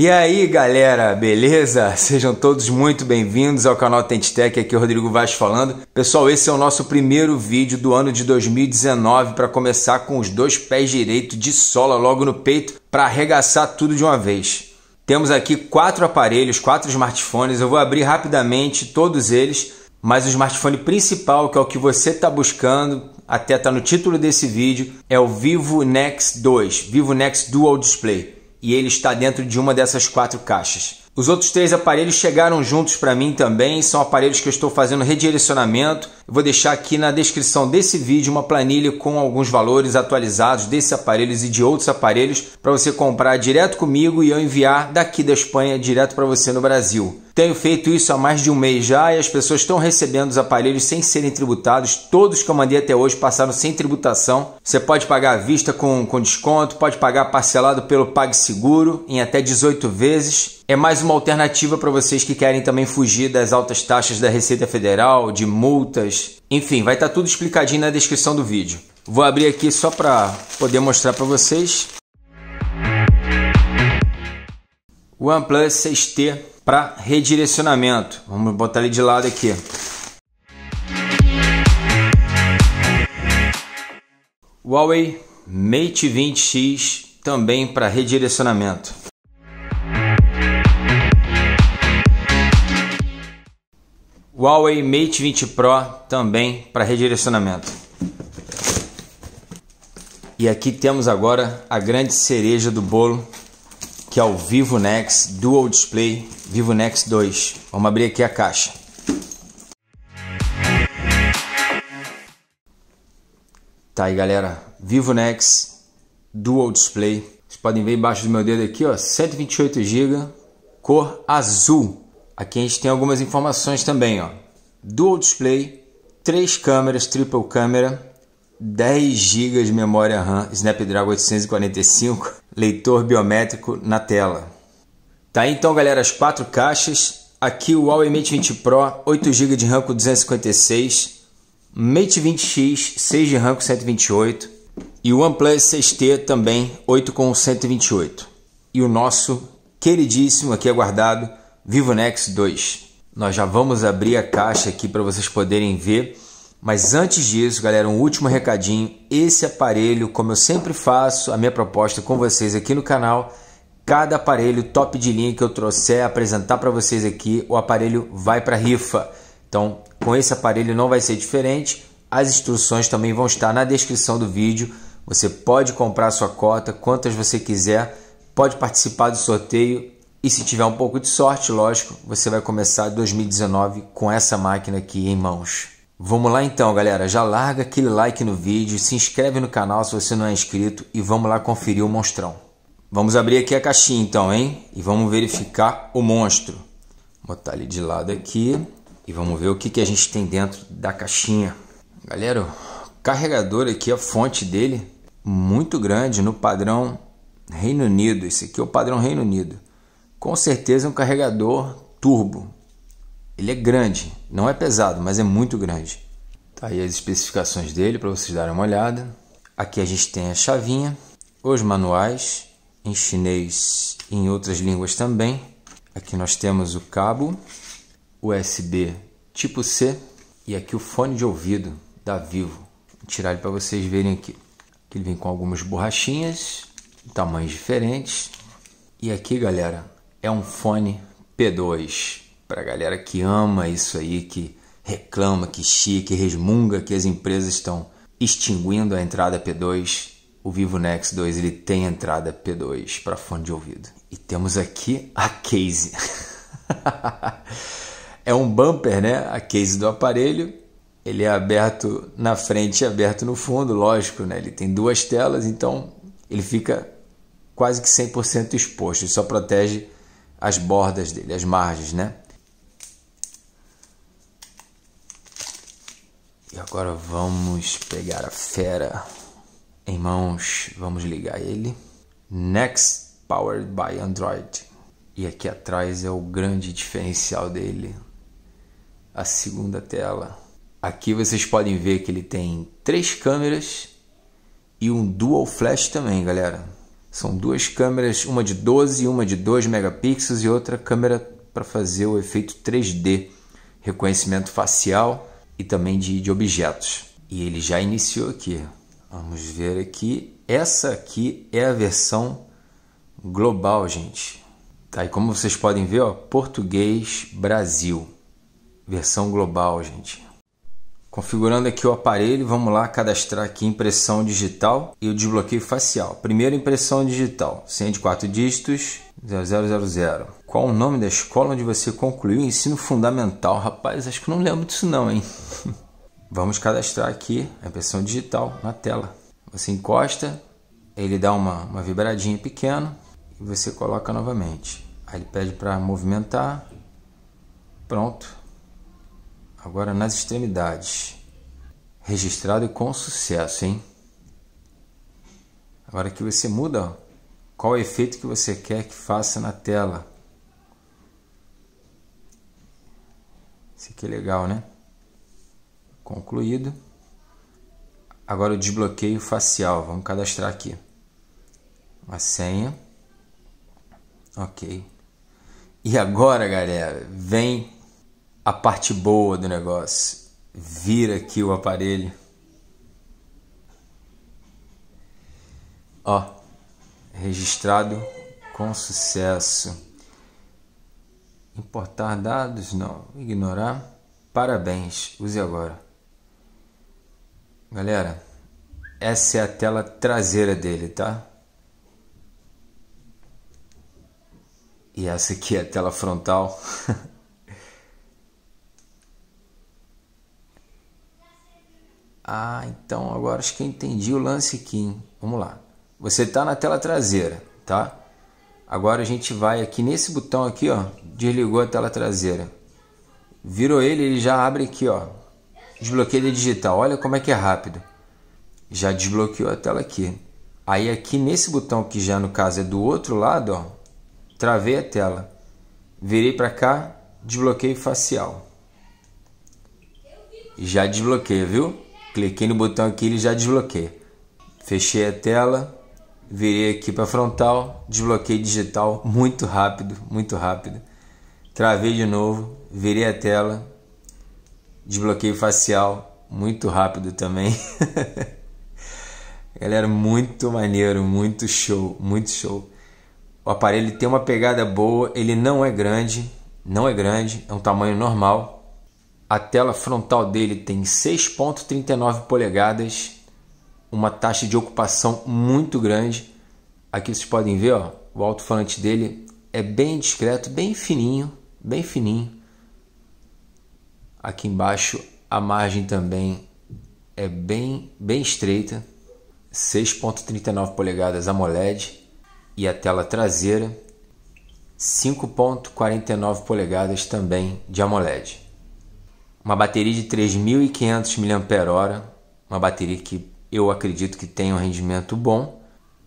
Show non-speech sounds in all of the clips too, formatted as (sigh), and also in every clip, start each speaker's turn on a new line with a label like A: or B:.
A: E aí galera, beleza? (laughs) Sejam todos muito bem-vindos ao canal Tentec, aqui é o Rodrigo Vaz falando. Pessoal, esse é o nosso primeiro vídeo do ano de 2019 para começar com os dois pés direito de sola logo no peito para arregaçar tudo de uma vez. Temos aqui quatro aparelhos, quatro smartphones, eu vou abrir rapidamente todos eles, mas o smartphone principal, que é o que você está buscando, até está no título desse vídeo, é o Vivo Nex 2, Vivo Nex Dual Display e ele está dentro de uma dessas quatro caixas. Os outros três aparelhos chegaram juntos para mim também, são aparelhos que eu estou fazendo redirecionamento eu vou deixar aqui na descrição desse vídeo uma planilha com alguns valores atualizados desses aparelhos e de outros aparelhos para você comprar direto comigo e eu enviar daqui da Espanha direto para você no Brasil. Tenho feito isso há mais de um mês já e as pessoas estão recebendo os aparelhos sem serem tributados. Todos que eu mandei até hoje passaram sem tributação. Você pode pagar à vista com, com desconto, pode pagar parcelado pelo PagSeguro em até 18 vezes. É mais uma alternativa para vocês que querem também fugir das altas taxas da Receita Federal, de multas enfim, vai estar tá tudo explicadinho na descrição do vídeo. Vou abrir aqui só para poder mostrar para vocês. OnePlus 6T para redirecionamento. Vamos botar ele de lado aqui. Huawei Mate 20X também para redirecionamento. Huawei Mate 20 Pro também para redirecionamento. E aqui temos agora a grande cereja do bolo, que é o Vivo Nex Dual Display Vivo Nex 2. Vamos abrir aqui a caixa. Tá aí, galera. Vivo Nex Dual Display. Vocês podem ver embaixo do meu dedo aqui, ó, 128 GB, cor azul. Aqui a gente tem algumas informações também, ó. Dual display, três câmeras, triple câmera, 10 GB de memória RAM Snapdragon 845, leitor biométrico na tela. Tá aí então, galera, as quatro caixas. Aqui o Huawei Mate 20 Pro, 8 GB de RAM com 256, Mate 20X, 6 de RAM com 128 e o OnePlus 6T também, 8 com 128. E o nosso queridíssimo aqui aguardado Vivo Nex 2. Nós já vamos abrir a caixa aqui para vocês poderem ver. Mas antes disso, galera, um último recadinho. Esse aparelho, como eu sempre faço, a minha proposta com vocês aqui no canal, cada aparelho top de linha que eu trouxer apresentar para vocês aqui, o aparelho vai para rifa. Então, com esse aparelho não vai ser diferente. As instruções também vão estar na descrição do vídeo. Você pode comprar sua cota, quantas você quiser, pode participar do sorteio e se tiver um pouco de sorte, lógico, você vai começar 2019 com essa máquina aqui em mãos. Vamos lá então, galera. Já larga aquele like no vídeo, se inscreve no canal se você não é inscrito e vamos lá conferir o monstrão. Vamos abrir aqui a caixinha então, hein? E vamos verificar o monstro. Vou botar ele de lado aqui e vamos ver o que, que a gente tem dentro da caixinha. Galera, o carregador aqui, a fonte dele, muito grande no padrão Reino Unido. Esse aqui é o padrão Reino Unido. Com certeza é um carregador turbo. Ele é grande, não é pesado, mas é muito grande. Tá aí as especificações dele para vocês darem uma olhada. Aqui a gente tem a chavinha, os manuais em chinês e em outras línguas também. Aqui nós temos o cabo USB tipo C e aqui o fone de ouvido da Vivo. Vou tirar ele para vocês verem aqui. Ele vem com algumas borrachinhas, tamanhos diferentes. E aqui, galera, é um fone P2. Para a galera que ama isso aí, que reclama, que chia, que resmunga que as empresas estão extinguindo a entrada P2, o Vivo Nex 2 ele tem entrada P2 para fone de ouvido. E temos aqui a case. (laughs) é um bumper, né? A case do aparelho. Ele é aberto na frente e aberto no fundo, lógico, né? Ele tem duas telas, então ele fica quase que 100% exposto. Ele só protege as bordas dele, as margens, né? E agora vamos pegar a fera em mãos, vamos ligar ele. Next powered by Android. E aqui atrás é o grande diferencial dele. A segunda tela. Aqui vocês podem ver que ele tem três câmeras e um dual flash também, galera. São duas câmeras, uma de 12, uma de 2 megapixels e outra câmera para fazer o efeito 3D, reconhecimento facial e também de, de objetos. E ele já iniciou aqui. Vamos ver aqui. Essa aqui é a versão global, gente. Tá, e como vocês podem ver, ó, português Brasil. Versão global, gente. Configurando aqui o aparelho, vamos lá cadastrar aqui impressão digital e o desbloqueio facial. Primeiro impressão digital, senha de 4 dígitos, 000. Qual o nome da escola onde você concluiu o ensino fundamental? Rapaz, acho que não lembro disso não, hein? (laughs) vamos cadastrar aqui a impressão digital na tela. Você encosta, ele dá uma, uma vibradinha pequena e você coloca novamente. Aí ele pede para movimentar. Pronto, Agora nas extremidades. Registrado e com sucesso, hein? Agora que você muda qual é efeito que você quer que faça na tela. Isso aqui é legal, né? Concluído. Agora o desbloqueio facial. Vamos cadastrar aqui. A senha. Ok. E agora, galera, vem a parte boa do negócio. Vira aqui o aparelho. Ó, registrado com sucesso. Importar dados? Não. Ignorar? Parabéns. Use agora. Galera, essa é a tela traseira dele, tá? E essa aqui é a tela frontal. (laughs) Ah, então agora acho que entendi o lance aqui. Vamos lá. Você está na tela traseira, tá? Agora a gente vai aqui nesse botão aqui, ó. Desligou a tela traseira. Virou ele, ele já abre aqui, ó. Desbloqueio digital. Olha como é que é rápido. Já desbloqueou a tela aqui. Aí aqui nesse botão que já no caso é do outro lado, ó, travei a tela. Virei para cá, desbloqueio facial. Já desbloqueia, viu? cliquei no botão aqui ele já desbloqueia. Fechei a tela, virei aqui para frontal, desbloquei digital muito rápido, muito rápido. Travei de novo, virei a tela, desbloqueio facial muito rápido também. (laughs) Galera, muito maneiro, muito show, muito show. O aparelho tem uma pegada boa, ele não é grande, não é grande, é um tamanho normal a tela frontal dele tem 6.39 polegadas, uma taxa de ocupação muito grande. Aqui vocês podem ver, ó, o alto-falante dele é bem discreto, bem fininho, bem fininho. Aqui embaixo a margem também é bem, bem estreita. 6.39 polegadas AMOLED e a tela traseira 5.49 polegadas também de AMOLED uma bateria de 3.500 mAh, uma bateria que eu acredito que tem um rendimento bom.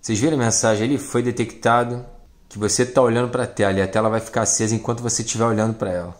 A: Vocês viram a mensagem ali? Foi detectado que você está olhando para a tela e a tela vai ficar acesa enquanto você estiver olhando para ela.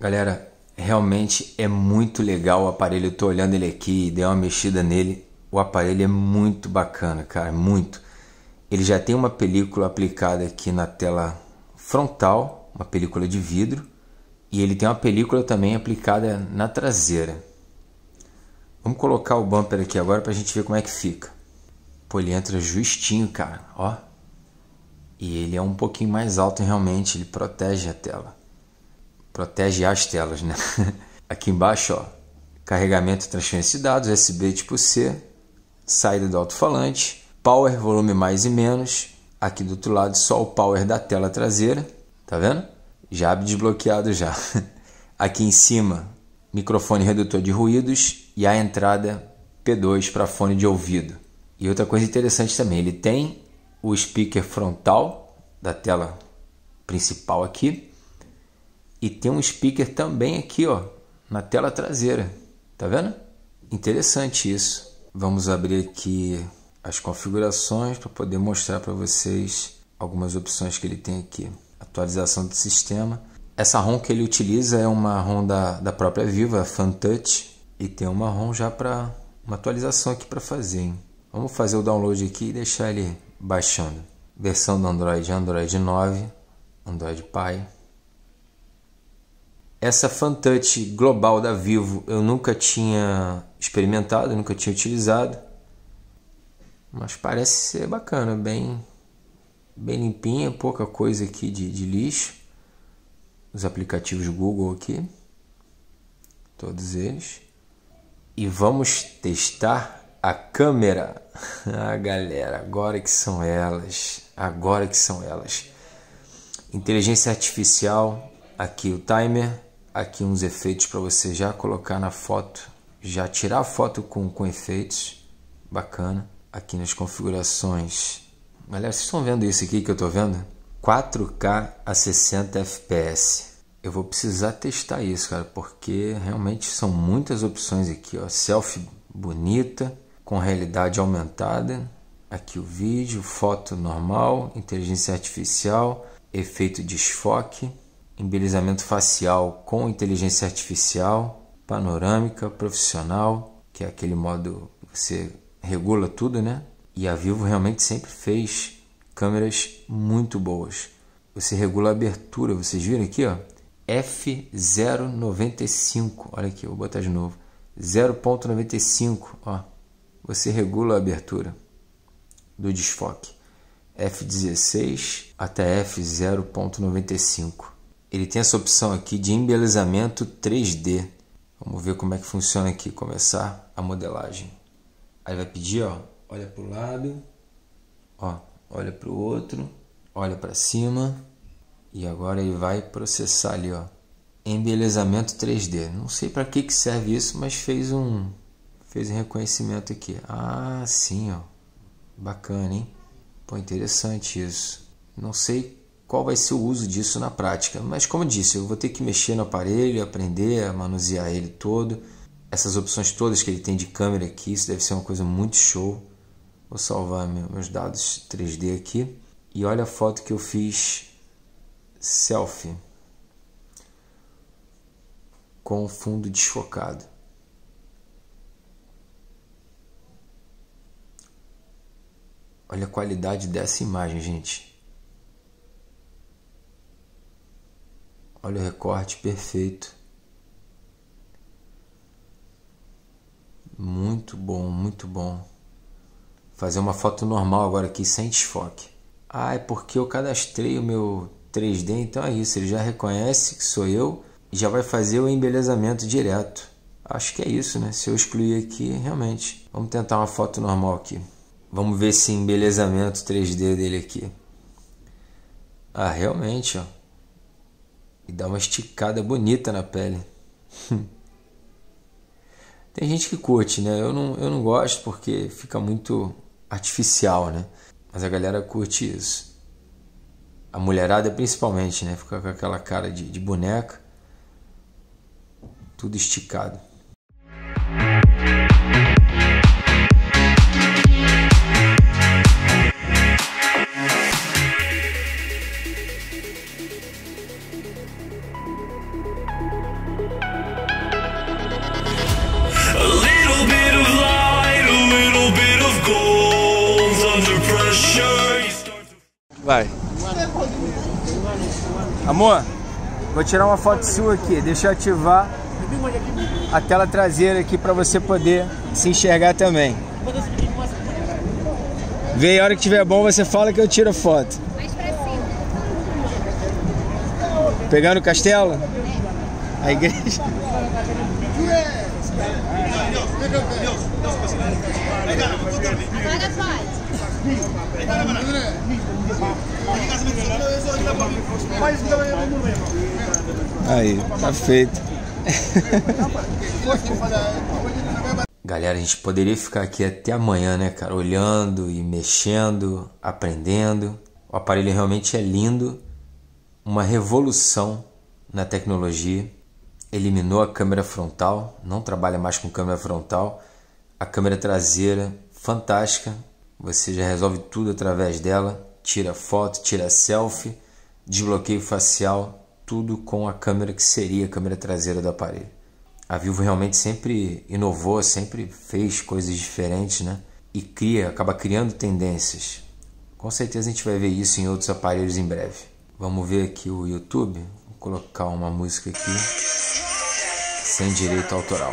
A: Galera, realmente é muito legal o aparelho. Eu estou olhando ele aqui, dei uma mexida nele. O aparelho é muito bacana, cara, muito. Ele já tem uma película aplicada aqui na tela frontal, uma película de vidro. E ele tem uma película também aplicada na traseira. Vamos colocar o bumper aqui agora para a gente ver como é que fica. Pô, ele entra justinho, cara. Ó. E ele é um pouquinho mais alto realmente, ele protege a tela. Protege as telas, né? (laughs) aqui embaixo, ó. Carregamento, transferência de dados, USB tipo C, saída do alto-falante, power, volume mais e menos. Aqui do outro lado, só o power da tela traseira, tá vendo? Já desbloqueado já. (laughs) Aqui em cima, microfone redutor de ruídos e a entrada P2 para fone de ouvido. E outra coisa interessante também, ele tem o speaker frontal da tela principal aqui e tem um speaker também aqui, ó, na tela traseira. Tá vendo? Interessante isso. Vamos abrir aqui as configurações para poder mostrar para vocês algumas opções que ele tem aqui atualização do sistema. Essa ROM que ele utiliza é uma ROM da, da própria Viva, FanTouch, e tem uma ROM já para uma atualização aqui para fazer. Hein? Vamos fazer o download aqui e deixar ele baixando. Versão do Android, Android 9, Android Pie. Essa FanTouch global da Vivo eu nunca tinha experimentado, nunca tinha utilizado, mas parece ser bacana, bem bem limpinha, pouca coisa aqui de, de lixo. Os aplicativos Google aqui, todos eles. E vamos testar a câmera. (laughs) ah, galera, agora que são elas, agora que são elas. Inteligência artificial, aqui o timer, aqui uns efeitos para você já colocar na foto, já tirar a foto com, com efeitos, bacana. Aqui nas configurações galera vocês estão vendo isso aqui que eu estou vendo? 4K a 60 FPS. Eu vou precisar testar isso, cara, porque realmente são muitas opções aqui, ó. Selfie bonita, com realidade aumentada. Aqui o vídeo, foto normal, inteligência artificial, efeito desfoque, embelezamento facial com inteligência artificial, panorâmica, profissional, que é aquele modo que você regula tudo, né? E a Vivo realmente sempre fez câmeras muito boas. Você regula a abertura, vocês viram aqui, ó, F095. Olha aqui, vou botar de novo. 0.95, ó. Você regula a abertura do desfoque. F16 até F0.95. Ele tem essa opção aqui de embelezamento 3D. Vamos ver como é que funciona aqui, começar a modelagem. Aí vai pedir, ó, olha para o lado, ó, olha para o outro, olha para cima e agora ele vai processar ali, ó, embelezamento 3D. Não sei para que que serve isso, mas fez um fez um reconhecimento aqui. Ah, sim, ó. Bacana, hein? Pô, interessante isso. Não sei qual vai ser o uso disso na prática, mas como eu disse, eu vou ter que mexer no aparelho, aprender a manusear ele todo. Essas opções todas que ele tem de câmera aqui, isso deve ser uma coisa muito show. Vou salvar meus dados 3D aqui. E olha a foto que eu fiz selfie com o fundo desfocado. Olha a qualidade dessa imagem, gente. Olha o recorte perfeito. Muito bom, muito bom fazer uma foto normal agora aqui sem desfoque. Ah, é porque eu cadastrei o meu 3D, então é isso, ele já reconhece que sou eu e já vai fazer o embelezamento direto. Acho que é isso, né? Se eu excluir aqui, realmente. Vamos tentar uma foto normal aqui. Vamos ver esse embelezamento 3D dele aqui. Ah, realmente, ó. E dá uma esticada bonita na pele. (laughs) Tem gente que curte, né? Eu não, eu não gosto porque fica muito artificial, né? Mas a galera curte isso. A mulherada principalmente, né? Fica com aquela cara de, de boneca, tudo esticado. Vai. Amor, vou tirar uma foto sua aqui. Deixa eu ativar a tela traseira aqui para você poder se enxergar também. Vê, a hora que tiver bom você fala que eu tiro a foto. Pegando o castelo? A igreja? Aí, tá feito. Galera, a gente poderia ficar aqui até amanhã, né, cara? Olhando e mexendo, aprendendo. O aparelho realmente é lindo, uma revolução na tecnologia. Eliminou a câmera frontal, não trabalha mais com câmera frontal. A câmera traseira, fantástica, você já resolve tudo através dela, tira foto, tira selfie, desbloqueio facial, tudo com a câmera que seria a câmera traseira do aparelho. A Vivo realmente sempre inovou, sempre fez coisas diferentes, né? E cria, acaba criando tendências. Com certeza a gente vai ver isso em outros aparelhos em breve. Vamos ver aqui o YouTube. Vou colocar uma música aqui sem direito autoral.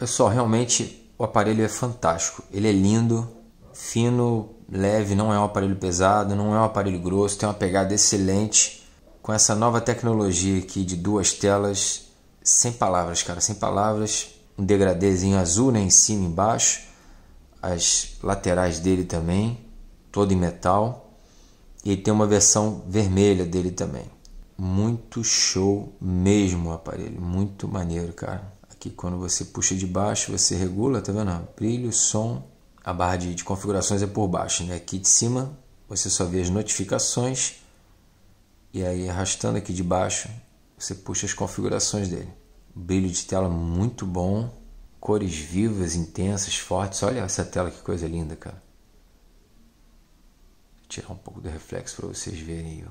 A: Pessoal, realmente o aparelho é fantástico. Ele é lindo, fino, leve, não é um aparelho pesado, não é um aparelho grosso, tem uma pegada excelente. Com essa nova tecnologia aqui de duas telas, sem palavras, cara, sem palavras. Um degradêzinho azul né, em cima e embaixo. As laterais dele também, todo em metal. E tem uma versão vermelha dele também. Muito show mesmo o aparelho, muito maneiro, cara que quando você puxa de baixo você regula, tá vendo? Brilho, som, a barra de, de configurações é por baixo, né? Aqui de cima você só vê as notificações e aí arrastando aqui de baixo você puxa as configurações dele. Brilho de tela muito bom, cores vivas, intensas, fortes. Olha essa tela que coisa linda, cara. Vou tirar um pouco do reflexo para vocês verem.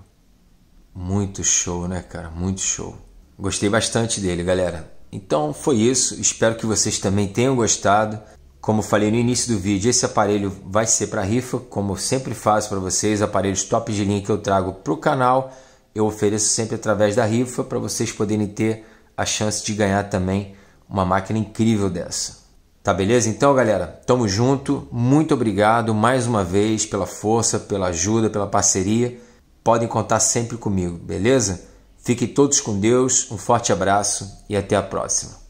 A: Muito show, né, cara? Muito show. Gostei bastante dele, galera. Então foi isso, espero que vocês também tenham gostado. Como falei no início do vídeo, esse aparelho vai ser para rifa, como sempre faço para vocês, aparelhos top de linha que eu trago para o canal, eu ofereço sempre através da rifa para vocês poderem ter a chance de ganhar também uma máquina incrível dessa. Tá beleza? Então, galera, tamo junto. Muito obrigado mais uma vez pela força, pela ajuda, pela parceria. Podem contar sempre comigo, beleza? Fiquem todos com Deus, um forte abraço e até a próxima.